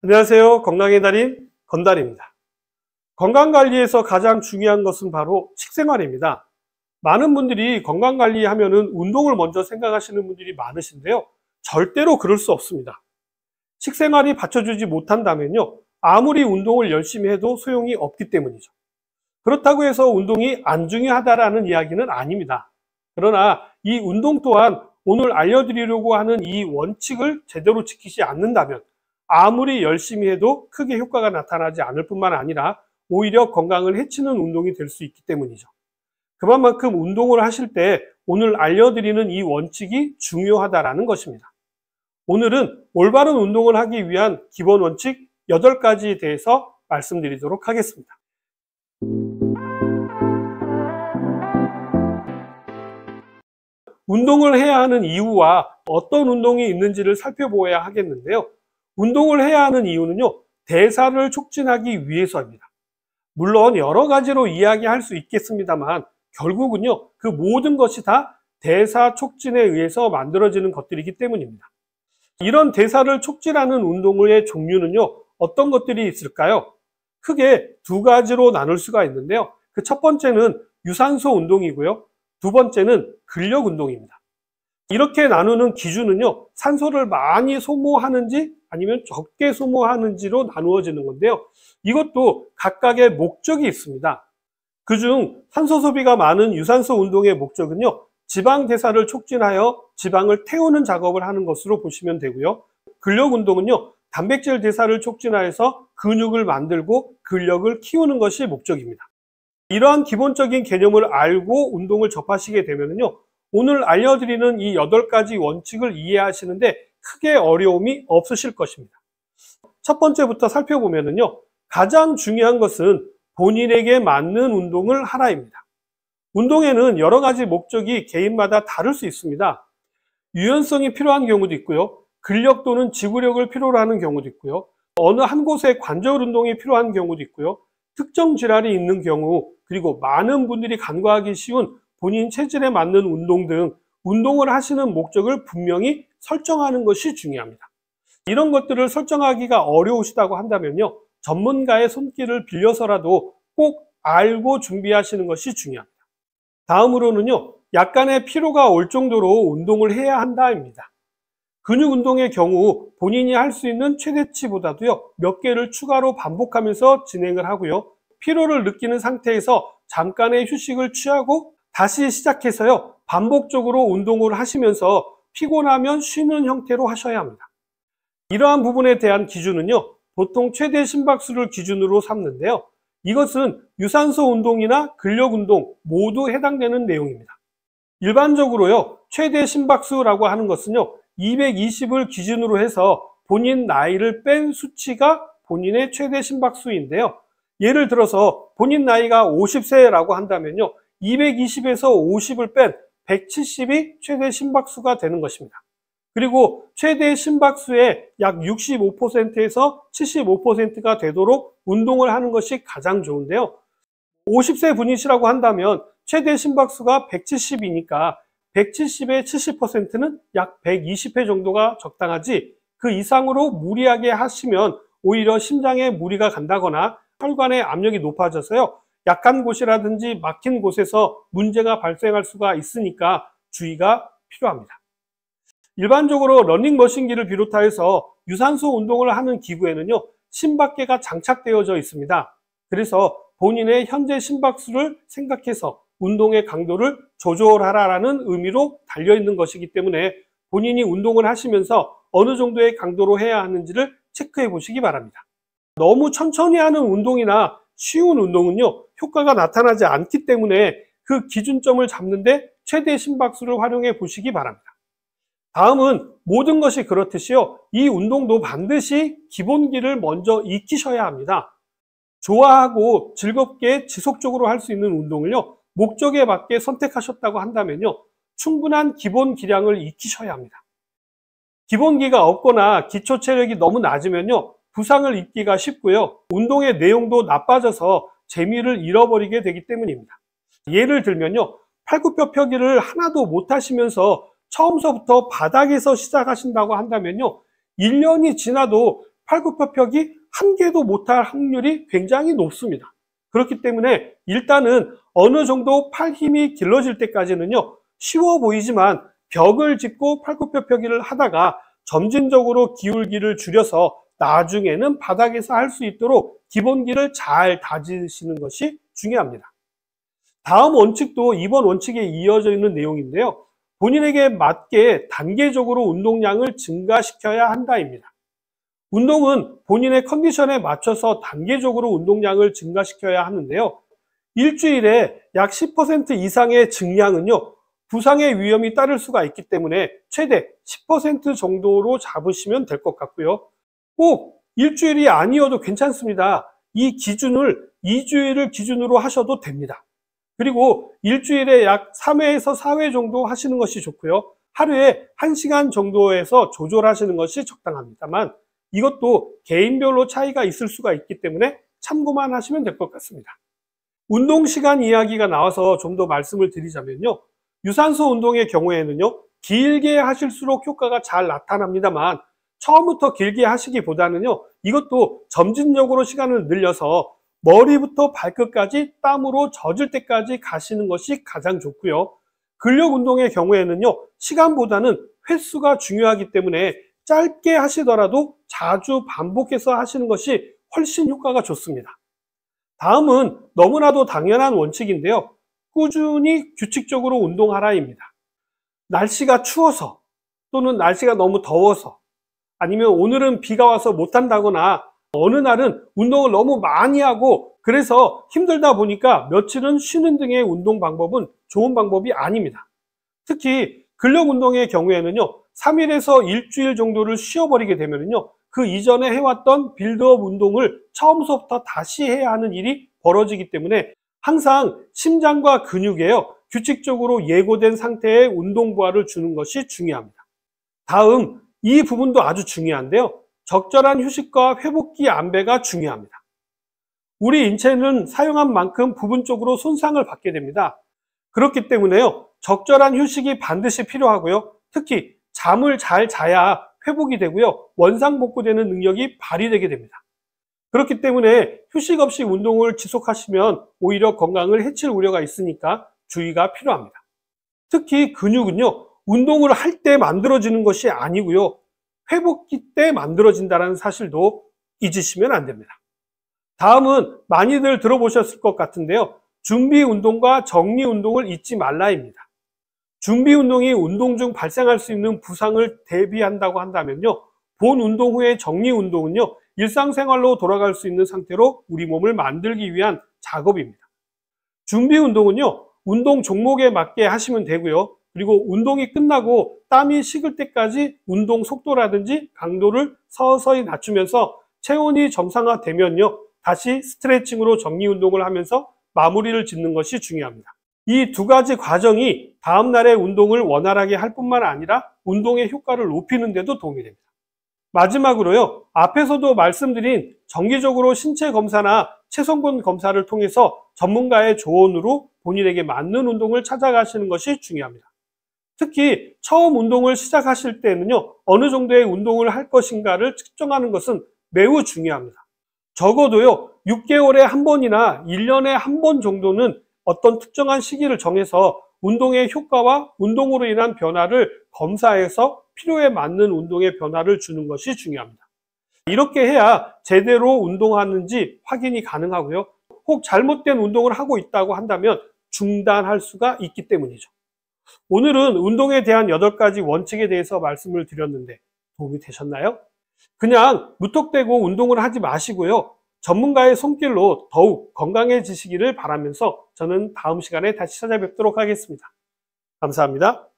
안녕하세요. 건강의 달인 건달입니다. 건강관리에서 가장 중요한 것은 바로 식생활입니다. 많은 분들이 건강관리 하면은 운동을 먼저 생각하시는 분들이 많으신데요. 절대로 그럴 수 없습니다. 식생활이 받쳐주지 못한다면요. 아무리 운동을 열심히 해도 소용이 없기 때문이죠. 그렇다고 해서 운동이 안 중요하다라는 이야기는 아닙니다. 그러나 이 운동 또한 오늘 알려드리려고 하는 이 원칙을 제대로 지키지 않는다면 아무리 열심히 해도 크게 효과가 나타나지 않을 뿐만 아니라 오히려 건강을 해치는 운동이 될 수 있기 때문이죠. 그만큼 운동을 하실 때 오늘 알려드리는 이 원칙이 중요하다라는 것입니다. 오늘은 올바른 운동을 하기 위한 기본 원칙 8가지에 대해서 말씀드리도록 하겠습니다. 운동을 해야 하는 이유와 어떤 운동이 있는지를 살펴보아야 하겠는데요. 운동을 해야 하는 이유는요. 대사를 촉진하기 위해서입니다. 물론 여러 가지로 이야기할 수 있겠습니다만 결국은요. 그 모든 것이 다 대사 촉진에 의해서 만들어지는 것들이기 때문입니다. 이런 대사를 촉진하는 운동의 종류는요. 어떤 것들이 있을까요? 크게 두 가지로 나눌 수가 있는데요. 그 첫 번째는 유산소 운동이고요. 두 번째는 근력 운동입니다. 이렇게 나누는 기준은요, 산소를 많이 소모하는지 아니면 적게 소모하는지로 나누어지는 건데요. 이것도 각각의 목적이 있습니다. 그 중 산소 소비가 많은 유산소 운동의 목적은요, 지방 대사를 촉진하여 지방을 태우는 작업을 하는 것으로 보시면 되고요. 근력 운동은요, 단백질 대사를 촉진하여서 근육을 만들고 근력을 키우는 것이 목적입니다. 이러한 기본적인 개념을 알고 운동을 접하시게 되면요, 오늘 알려드리는 이 8가지 원칙을 이해하시는데 크게 어려움이 없으실 것입니다. 첫 번째부터 살펴보면요. 가장 중요한 것은 본인에게 맞는 운동을 하라입니다. 운동에는 여러 가지 목적이 개인마다 다를 수 있습니다. 유연성이 필요한 경우도 있고요. 근력 또는 지구력을 필요로 하는 경우도 있고요. 어느 한 곳에 관절 운동이 필요한 경우도 있고요. 특정 질환이 있는 경우, 그리고 많은 분들이 간과하기 쉬운 본인 체질에 맞는 운동 등 운동을 하시는 목적을 분명히 설정하는 것이 중요합니다. 이런 것들을 설정하기가 어려우시다고 한다면요. 전문가의 손길을 빌려서라도 꼭 알고 준비하시는 것이 중요합니다. 다음으로는요. 약간의 피로가 올 정도로 운동을 해야 한다입니다. 근육 운동의 경우 본인이 할 수 있는 최대치보다도요. 몇 개를 추가로 반복하면서 진행을 하고요. 피로를 느끼는 상태에서 잠깐의 휴식을 취하고 다시 시작해서요. 반복적으로 운동을 하시면서 피곤하면 쉬는 형태로 하셔야 합니다. 이러한 부분에 대한 기준은요. 보통 최대 심박수를 기준으로 삼는데요. 이것은 유산소 운동이나 근력 운동 모두 해당되는 내용입니다. 일반적으로요. 최대 심박수라고 하는 것은요. 220을 기준으로 해서 본인 나이를 뺀 수치가 본인의 최대 심박수인데요. 예를 들어서 본인 나이가 50세라고 한다면요. 220에서 50을 뺀 170이 최대 심박수가 되는 것입니다. 그리고 최대 심박수의 약 65%에서 75%가 되도록 운동을 하는 것이 가장 좋은데요. 50세 분이시라고 한다면 최대 심박수가 170이니까 170의 70%는 약 120회 정도가 적당하지 그 이상으로 무리하게 하시면 오히려 심장에 무리가 간다거나 혈관의 압력이 높아져서요. 약한 곳이라든지 막힌 곳에서 문제가 발생할 수가 있으니까 주의가 필요합니다. 일반적으로 러닝머신기를 비롯하여서 유산소 운동을 하는 기구에는요, 심박계가 장착되어져 있습니다. 그래서 본인의 현재 심박수를 생각해서 운동의 강도를 조절하라라는 의미로 달려있는 것이기 때문에 본인이 운동을 하시면서 어느 정도의 강도로 해야 하는지를 체크해 보시기 바랍니다. 너무 천천히 하는 운동이나 쉬운 운동은요, 효과가 나타나지 않기 때문에 그 기준점을 잡는데 최대 심박수를 활용해 보시기 바랍니다. 다음은 모든 것이 그렇듯이요, 이 운동도 반드시 기본기를 먼저 익히셔야 합니다. 좋아하고 즐겁게 지속적으로 할 수 있는 운동을요, 목적에 맞게 선택하셨다고 한다면요, 충분한 기본 기량을 익히셔야 합니다. 기본기가 없거나 기초 체력이 너무 낮으면요, 부상을 입기가 쉽고요. 운동의 내용도 나빠져서 재미를 잃어버리게 되기 때문입니다. 예를 들면요. 팔굽혀 펴기를 하나도 못 하시면서 처음서부터 바닥에서 시작하신다고 한다면요. 1년이 지나도 팔굽혀 펴기 한 개도 못할 확률이 굉장히 높습니다. 그렇기 때문에 일단은 어느 정도 팔 힘이 길러질 때까지는요. 쉬워 보이지만 벽을 짚고 팔굽혀 펴기를 하다가 점진적으로 기울기를 줄여서 나중에는 바닥에서 할 수 있도록 기본기를 잘 다지시는 것이 중요합니다. 다음 원칙도 이번 원칙에 이어져 있는 내용인데요. 본인에게 맞게 단계적으로 운동량을 증가시켜야 한다입니다. 운동은 본인의 컨디션에 맞춰서 단계적으로 운동량을 증가시켜야 하는데요. 일주일에 약 10% 이상의 증량은요, 부상의 위험이 따를 수가 있기 때문에 최대 10% 정도로 잡으시면 될 것 같고요. 꼭 일주일이 아니어도 괜찮습니다. 이 기준을 2주일을 기준으로 하셔도 됩니다. 그리고 일주일에 약 3회에서 4회 정도 하시는 것이 좋고요. 하루에 1시간 정도에서 조절하시는 것이 적당합니다만 이것도 개인별로 차이가 있을 수가 있기 때문에 참고만 하시면 될 것 같습니다. 운동 시간 이야기가 나와서 좀 더 말씀을 드리자면요. 유산소 운동의 경우에는요. 길게 하실수록 효과가 잘 나타납니다만 처음부터 길게 하시기보다는요. 이것도 점진적으로 시간을 늘려서 머리부터 발끝까지 땀으로 젖을 때까지 가시는 것이 가장 좋고요. 근력 운동의 경우에는요. 시간보다는 횟수가 중요하기 때문에 짧게 하시더라도 자주 반복해서 하시는 것이 훨씬 효과가 좋습니다. 다음은 너무나도 당연한 원칙인데요. 꾸준히 규칙적으로 운동하라입니다. 날씨가 추워서 또는 날씨가 너무 더워서 아니면 오늘은 비가 와서 못한다거나 어느 날은 운동을 너무 많이 하고 그래서 힘들다 보니까 며칠은 쉬는 등의 운동 방법은 좋은 방법이 아닙니다. 특히 근력 운동의 경우에는요. 3일에서 일주일 정도를 쉬어버리게 되면요. 그 이전에 해왔던 빌드업 운동을 처음부터 다시 해야 하는 일이 벌어지기 때문에 항상 심장과 근육에요. 규칙적으로 예고된 상태의 운동 부하를 주는 것이 중요합니다. 다음 이 부분도 아주 중요한데요. 적절한 휴식과 회복기 안배가 중요합니다. 우리 인체는 사용한 만큼 부분적으로 손상을 받게 됩니다. 그렇기 때문에요. 적절한 휴식이 반드시 필요하고요. 특히 잠을 잘 자야 회복이 되고요. 원상복구되는 능력이 발휘되게 됩니다. 그렇기 때문에 휴식 없이 운동을 지속하시면 오히려 건강을 해칠 우려가 있으니까 주의가 필요합니다. 특히 근육은요. 운동을 할 때 만들어지는 것이 아니고요. 회복기 때 만들어진다는 사실도 잊으시면 안 됩니다. 다음은 많이들 들어보셨을 것 같은데요. 준비 운동과 정리 운동을 잊지 말라입니다. 준비 운동이 운동 중 발생할 수 있는 부상을 대비한다고 한다면요. 본 운동 후의 정리 운동은요. 일상생활로 돌아갈 수 있는 상태로 우리 몸을 만들기 위한 작업입니다. 준비 운동은요. 운동 종목에 맞게 하시면 되고요. 그리고 운동이 끝나고 땀이 식을 때까지 운동 속도라든지 강도를 서서히 낮추면서 체온이 정상화되면요. 다시 스트레칭으로 정리 운동을 하면서 마무리를 짓는 것이 중요합니다. 이 두 가지 과정이 다음날의 운동을 원활하게 할 뿐만 아니라 운동의 효과를 높이는 데도 도움이 됩니다. 마지막으로요. 앞에서도 말씀드린 정기적으로 신체 검사나 체성분 검사를 통해서 전문가의 조언으로 본인에게 맞는 운동을 찾아가시는 것이 중요합니다. 특히 처음 운동을 시작하실 때는요, 어느 정도의 운동을 할 것인가를 측정하는 것은 매우 중요합니다. 적어도요, 6개월에 한 번이나 1년에 한 번 정도는 어떤 특정한 시기를 정해서 운동의 효과와 운동으로 인한 변화를 검사해서 필요에 맞는 운동의 변화를 주는 것이 중요합니다. 이렇게 해야 제대로 운동하는지 확인이 가능하고요. 혹 잘못된 운동을 하고 있다고 한다면 중단할 수가 있기 때문이죠. 오늘은 운동에 대한 8가지 원칙에 대해서 말씀을 드렸는데 도움이 되셨나요? 그냥 무턱대고 운동을 하지 마시고요. 전문가의 손길로 더욱 건강해지시기를 바라면서 저는 다음 시간에 다시 찾아뵙도록 하겠습니다. 감사합니다.